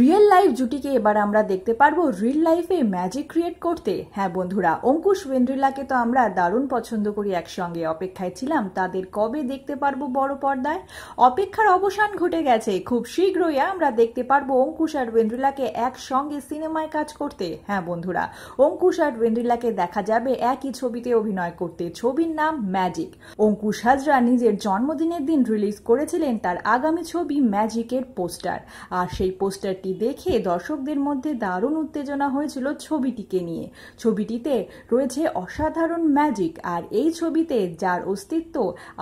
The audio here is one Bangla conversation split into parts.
রিয়েল লাইফ জুটিকে এবার আমরা দেখতে পারবো রিয়েল লাইফে ম্যাজিক ক্রিয়েট করতে হ্যাঁ বন্ধুরা অঙ্কুশ ভেন্দ্রিলাকে তো আমরা দারুণ পছন্দ করি একসঙ্গে অপেক্ষায় ছিলাম তাদের কবে দেখতে পারবো বড় পর্দায় অপেক্ষার অবসান ঘটে গেছে খুব শীঘ্রই আমরা দেখতে পারবো অঙ্কুশ আর ওয়েন্দ্রিলাকে একসঙ্গে সিনেমায় কাজ করতে হ্যাঁ বন্ধুরা অঙ্কুশ আর ওয়েন্দ্রিলাকে দেখা যাবে একই ছবিতে অভিনয় করতে ছবির নাম ম্যাজিক অঙ্কুশ হাজরা নিজের জন্মদিনের দিন রিলিজ করেছিলেন তার আগামী ছবি ম্যাজিকের পোস্টার আর সেই পোস্টার ট্রেলারটি দেখে দর্শকদের মধ্যে দারুণ উত্তেজনা হয়েছিল ছবিটিকে নিয়ে ছবিটিতে রয়েছে অসাধারণ ম্যাজিক আর এই ছবিতে যার অস্তিত্ব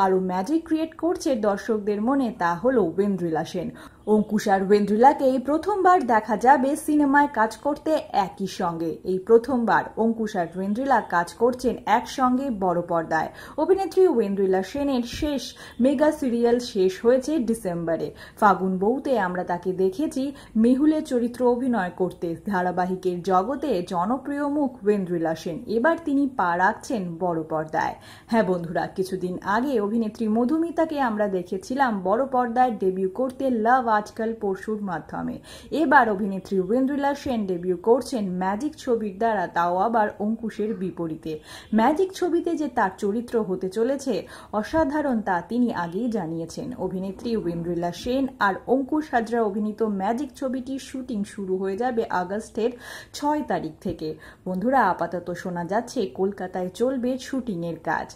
আরও ম্যাজিক ক্রিয়েট করছে দর্শকদের মনে তা হল ওয়েন্দ্রিলা সেন অঙ্কুশ আর ওয়েন্দ্রিলাকে এই প্রথমবার দেখা যাবে সিনেমায় কাজ করতে একই সঙ্গে এই প্রথমবার অঙ্কুশ আর ওয়েন্দ্রিলা কাজ করছেন একসঙ্গে বড় পর্দায় অভিনেত্রী ওয়েন্দ্রিলা সেনের শেষ মেগা সিরিয়াল শেষ হয়েছে ডিসেম্বরে ফাগুন বউতে আমরা তাকে দেখেছি মেহুলে চরিত্র অভিনয় করতে ধারাবাহিকের জগতে জনপ্রিয় মুখ ওয়েন্দ্রিলা সেন এবার তিনি পা রাখছেন বড় পর্দায় হ্যাঁ বন্ধুরা কিছুদিন আগে অভিনেত্রী মধুমিতাকে আমরা দেখেছিলাম বড় পর্দায় ডেবিউ করতে লাভ আজকাল পরশুর মাধ্যমে এবার অভিনেত্রী ওয়েন্দ্রিলা সেন ডেবিউ করছেন ম্যাজিক ছবির দ্বারা তাও আবার অঙ্কুশের বিপরীতে ম্যাজিক ছবিতে যে তার চরিত্র হতে চলেছে অসাধারণ তা তিনি আগেই জানিয়েছেন অভিনেত্রী ওয়েন্দ্রিলা সেন আর অঙ্কুশ হাজরা অভিনীত ম্যাজিক ছবিটির শুটিং শুরু হয়ে যাবে আগস্টের ছয় তারিখ থেকে বন্ধুরা আপাতত শোনা যাচ্ছে কলকাতায় চলবে শুটিংয়ের কাজ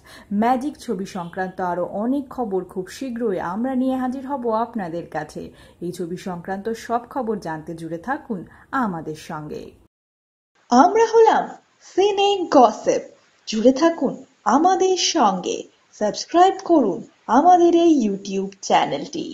ম্যাজিক ছবি সংক্রান্ত আরও অনেক খবর খুব শীঘ্রই আমরা নিয়ে হাজির হব আপনাদের কাছে এই ছবি সংক্রান্ত সব খবর জানতে জুড়ে থাকুন আমাদের সঙ্গে আমরা হলাম সিনে গসেপ জুড়ে থাকুন আমাদের সঙ্গে সাবস্ক্রাইব করুন আমাদের এই ইউটিউব চ্যানেলটি